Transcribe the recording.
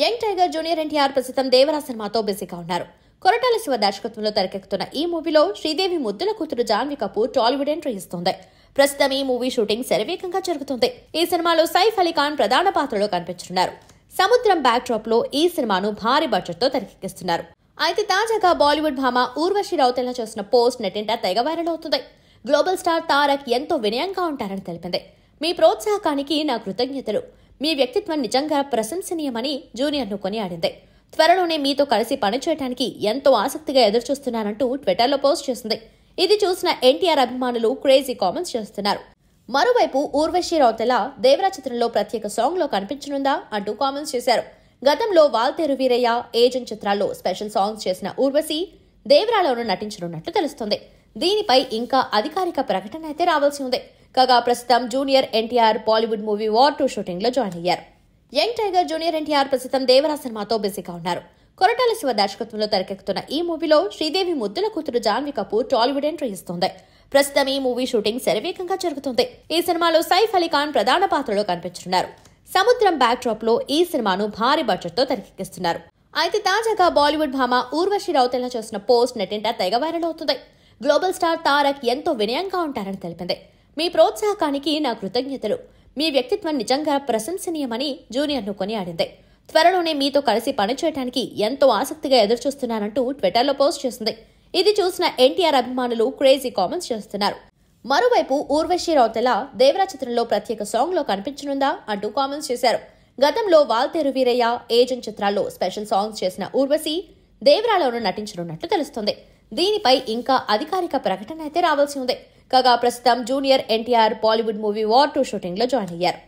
young tiger junior NTR ప్రస్తుతం దేవరా సినిమాతో బిజీగా ఉన్నారు కొరటాల శివ దర్శకత్వంలో తెరకెక్కుతున్న ఈ మూవీలో శ్రీదేవి ముద్దుల కూతురు జాన్వి కపూర్ టాలీవుడ్ ఎంట్రీ ఇస్తుంది ప్రస్తుతం ఈ మూవీ షూటింగ్ శరవేగంగా జరుగుతుంది ఈ సినిమాలో సైఫ్ అలీ ఖాన్ ప్రధాన పాత్రలో కనిపించనున్నారు సముద్రం డ్రాప్ లో ఈ సినిమాను భారీ బడ్జెట్ తో తెరకెక్కిస్తున్నారు అయితే తాజాగా బాలీవుడ్ భామ ఊర్వశి రౌతెల్లా చేసిన పోస్ట్ నెటింట తెగ వైరల్ అవుతుంది గ్లోబల్ స్టార్ తారక్ ఎంతో వినయంగా ఉంటారని తెలిపింది మీ ప్రోత్సాహకానికి నా కృతజ్ఞతలు మీ వ్యక్తిత్వం నిజంగా ప్రశంసనీయమని జూనియర్ను కొనియాడింది త్వరలోనే మీతో కలిసి పనిచేయడానికి ఎంతో ఆసక్తిగా ఎదురుచూస్తున్నానంటూ ట్విట్టర్లో పోస్ట్ చేసింది ఇది చూసిన ఎన్టీఆర్ అభిమానులు క్రేజీ కామెంట్స్ చేస్తున్నారు మరోవైపు ఊర్వశి రౌతెల దేవరా చిత్రంలో ప్రత్యేక సాంగ్లో కనిపించనుందా అంటూ కామెంట్స్ చేశారు గతంలో వాల్తేరు వీరయ్య ఏజెంట్ చిత్రాల్లో స్పెషల్ సాంగ్స్ చేసిన ఊర్వశి దేవరాలోనూ నటించనున్నట్టు తెలుస్తుంది దీనిపై ఇంకా అధికారిక ప్రకటన అయితే రావాల్సి ఉంది కాగా ప్రస్తుతం junior NTR Bollywood movie war two shooting లో జాయిన్ అయ్యారు యంగ్ టైగర్ జూనియర్ ఎన్టీఆర్ ప్రస్తుతం దేవరా సినిమాతో బిజీగా ఉన్నారు కొరటాల శివ దర్శకత్వంలో తెరకెక్కుతున్న ఈ మూవీలో శ్రీదేవి ముద్దుల కూతురు జాన్వి కపూర్ టాలీవుడ్ ఎంట్రీ ఇస్తుంది ప్రస్తుతం ఈ మూవీ షూటింగ్ శరవేగంగా జరుగుతుంది ఈ సినిమాలో సైఫ్ అలీ ఖాన్ ప్రధాన పాత్రలో కనిపించనున్నారు సముద్రం బ్యాక్ డ్రాప్ లో ఈ సినిమాను భారీ బడ్జెట్ తో తెరకెక్కిస్తున్నారు అయితే తాజాగా బాలీవుడ్ భామ ఊర్వశి రౌతెల్లా చేసిన పోస్ట్ నెటింట తెగ వైరల్ అవుతుంది గ్లోబల్ స్టార్ తారక్ ఎంతో వినయంగా ఉంటారని తెలిపింది మీ ప్రోత్సాహకానికి నా కృతజ్ఞతలు మీ వ్యక్తిత్వం నిజంగా ప్రశంసనీయమని జూనియర్ను కొనియాడింది త్వరలోనే మీతో కలిసి పనిచేయడానికి ఎంతో ఆసక్తిగా ఎదురుచూస్తున్నానంటూ ట్విట్టర్లో పోస్ట్ చేసింది ఇది చూసిన ఎన్టీఆర్ అభిమానులు క్రేజీ కామెంట్స్ చేస్తున్నారు మరోవైపు ఊర్వశి రౌతెల దేవరా చిత్రంలో ప్రత్యేక సాంగ్లో కనిపించనుందా అంటూ కామెంట్స్ చేశారు గతంలో వాల్తేరు వీరయ్య ఏజెంట్ చిత్రాల్లో స్పెషల్ సాంగ్స్ చేసిన ఊర్వశి దేవరాలోనూ నటించనున్నట్లు తెలుస్తుంది దీనిపై ఇంకా అధికారిక ప్రకటన అయితే రావాల్సి ఉంది కాగా ప్రస్తుతం junior NTR Bollywood movie war two shooting లో జాయిన్ అయ్యారు